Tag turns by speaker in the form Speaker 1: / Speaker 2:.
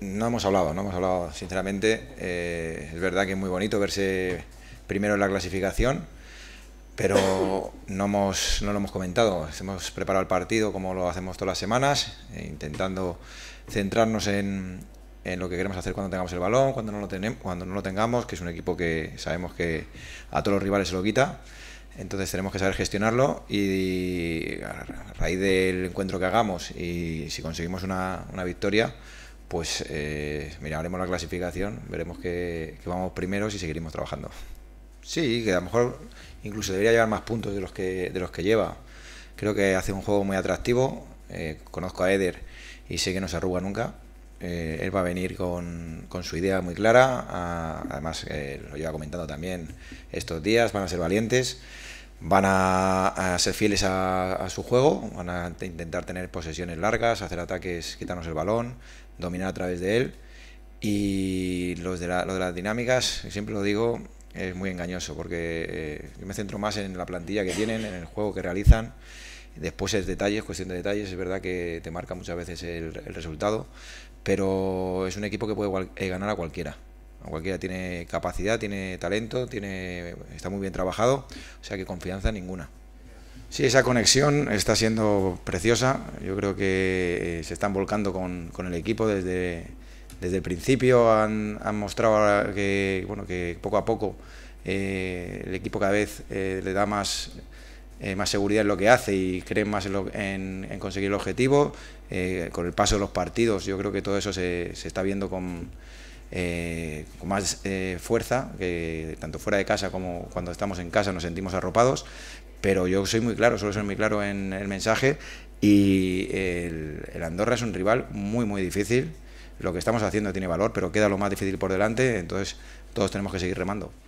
Speaker 1: No hemos hablado, no hemos hablado, sinceramente. Eh, es verdad que es muy bonito verse primero en la clasificación, pero no, hemos, no lo hemos comentado. Hemos preparado el partido como lo hacemos todas las semanas, eh, intentando centrarnos en, en lo que queremos hacer cuando tengamos el balón, cuando no lo, tenemos, cuando no lo tengamos, que es un equipo que sabemos que a todos los rivales se lo quita. Entonces tenemos que saber gestionarlo y a raíz del encuentro que hagamos y si conseguimos una, una victoria, pues eh, miraremos la clasificación, veremos que, vamos primeros y seguiremos trabajando. Sí, que a lo mejor incluso debería llevar más puntos de los que, de los que lleva. Creo que hace un juego muy atractivo. Eh, conozco a Eder y sé que no se arruga nunca. Eh, él va a venir con, su idea muy clara. además, eh, lo lleva comentando también estos días. Van a ser valientes van a, ser fieles a, su juego, van a intentar tener posesiones largas, hacer ataques, quitarnos el balón, dominar a través de él. Y los de lo de las dinámicas, siempre lo digo, es muy engañoso porque eh, yo me centro más en la plantilla que tienen, en el juego que realizan. Después es detalles, cuestión de detalles, es verdad que te marca muchas veces el resultado, pero es un equipo que puede eh, ganar a cualquiera cualquiera tiene capacidad, tiene talento, tiene está muy bien trabajado, o sea que confianza ninguna. Sí, esa conexión está siendo preciosa. Yo creo que eh, se están volcando con, el equipo desde, el principio. Han, han mostrado que, bueno, que poco a poco eh, el equipo cada vez eh, le da más, más seguridad en lo que hace y creen más en, conseguir el objetivo. con el paso de los partidos, yo creo que todo eso se está viendo con eh, con más eh, fuerza, que tanto fuera de casa como cuando estamos en casa nos sentimos arropados, pero yo soy muy claro, solo soy muy claro en el mensaje y el Andorra es un rival muy, muy difícil. Lo que estamos haciendo tiene valor, pero queda lo más difícil por delante, entonces todos tenemos que seguir remando.